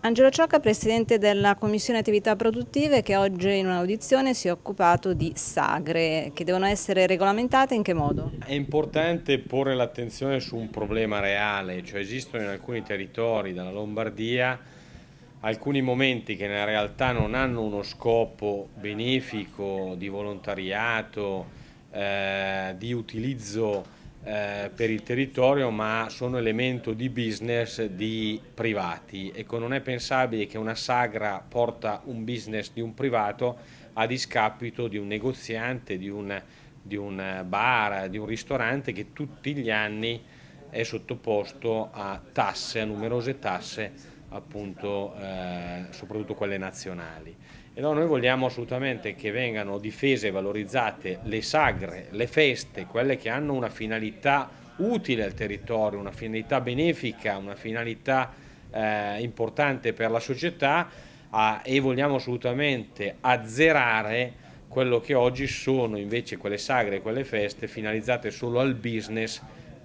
Angelo Ciocca, Presidente della Commissione Attività Produttive che oggi in un'audizione si è occupato di sagre che devono essere regolamentate in che modo? È importante porre l'attenzione su un problema reale, cioè esistono in alcuni territori dalla Lombardia alcuni momenti che nella realtà non hanno uno scopo benefico di volontariato, eh, di utilizzo eh, per il territorio ma sono elemento di business di privati. Ecco, non è pensabile che una sagra porta un business di un privato a discapito di un negoziante, di un, di un bar, di un ristorante che tutti gli anni è sottoposto a tasse, a numerose tasse appunto eh, soprattutto quelle nazionali. E allora noi vogliamo assolutamente che vengano difese e valorizzate le sagre, le feste, quelle che hanno una finalità utile al territorio, una finalità benefica, una finalità eh, importante per la società a, e vogliamo assolutamente azzerare quello che oggi sono invece quelle sagre quelle feste finalizzate solo al business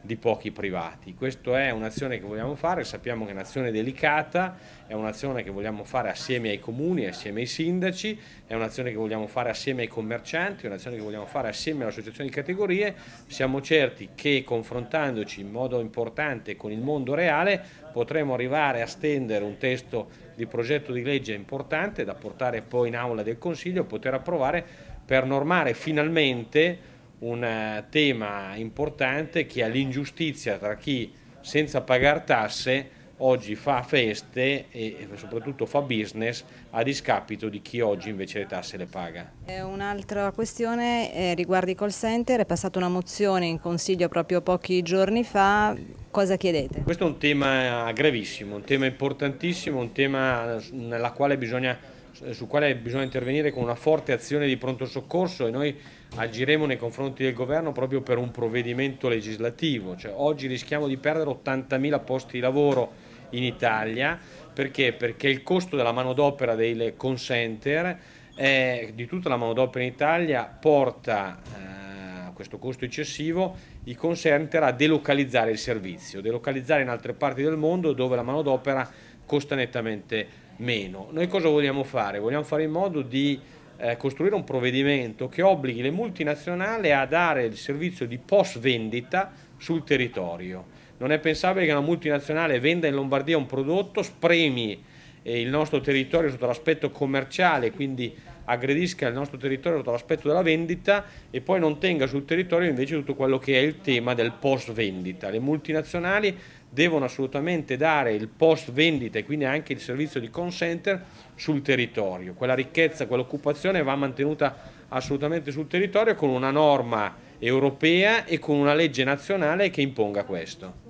di pochi privati. Questa è un'azione che vogliamo fare, sappiamo che è un'azione delicata, è un'azione che vogliamo fare assieme ai comuni, assieme ai sindaci, è un'azione che vogliamo fare assieme ai commercianti, è un'azione che vogliamo fare assieme alle associazioni di categorie. Siamo certi che confrontandoci in modo importante con il mondo reale potremo arrivare a stendere un testo di progetto di legge importante da portare poi in aula del Consiglio e poter approvare per normare finalmente un eh, tema importante che è l'ingiustizia tra chi senza pagare tasse oggi fa feste e soprattutto fa business a discapito di chi oggi invece le tasse le paga. Eh, un'altra questione eh, riguarda i call center, è passata una mozione in consiglio proprio pochi giorni fa, cosa chiedete? Questo è un tema gravissimo, un tema importantissimo, un tema nella quale bisogna eh, sul quale bisogna intervenire con una forte azione di pronto soccorso e noi agiremo nei confronti del governo proprio per un provvedimento legislativo. Cioè, oggi rischiamo di perdere 80.000 posti di lavoro in Italia perché? perché il costo della manodopera dei consenter, eh, di tutta la manodopera in Italia, porta a eh, questo costo eccessivo, i consenter a delocalizzare il servizio, delocalizzare in altre parti del mondo dove la manodopera costa nettamente meno meno. Noi cosa vogliamo fare? Vogliamo fare in modo di eh, costruire un provvedimento che obblighi le multinazionali a dare il servizio di post vendita sul territorio. Non è pensabile che una multinazionale venda in Lombardia un prodotto, spremi eh, il nostro territorio sotto l'aspetto commerciale, quindi aggredisca il nostro territorio sotto l'aspetto della vendita e poi non tenga sul territorio invece tutto quello che è il tema del post vendita. Le multinazionali devono assolutamente dare il post vendita e quindi anche il servizio di call center sul territorio. Quella ricchezza, quell'occupazione va mantenuta assolutamente sul territorio con una norma europea e con una legge nazionale che imponga questo.